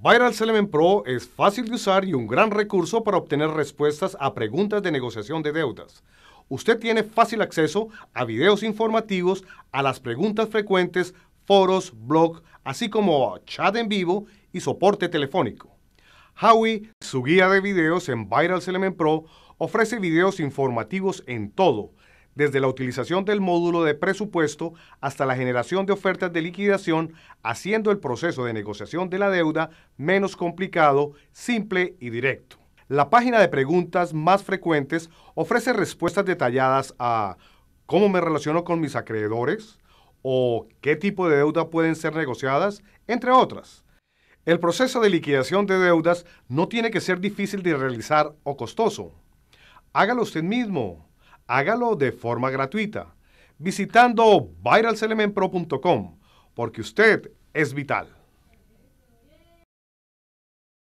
Viral Element Pro es fácil de usar y un gran recurso para obtener respuestas a preguntas de negociación de deudas. Usted tiene fácil acceso a videos informativos, a las preguntas frecuentes, foros, blog, así como a chat en vivo y soporte telefónico. Howie, su guía de videos en Viral Element Pro, ofrece videos informativos en todo, desde la utilización del módulo de presupuesto hasta la generación de ofertas de liquidación, haciendo el proceso de negociación de la deuda menos complicado, simple y directo. La página de preguntas más frecuentes ofrece respuestas detalladas a ¿cómo me relaciono con mis acreedores? o ¿qué tipo de deuda pueden ser negociadas? entre otras. El proceso de liquidación de deudas no tiene que ser difícil de realizar o costoso. Hágalo usted mismo hágalo de forma gratuita visitando ViralSelementPro.com porque usted es vital.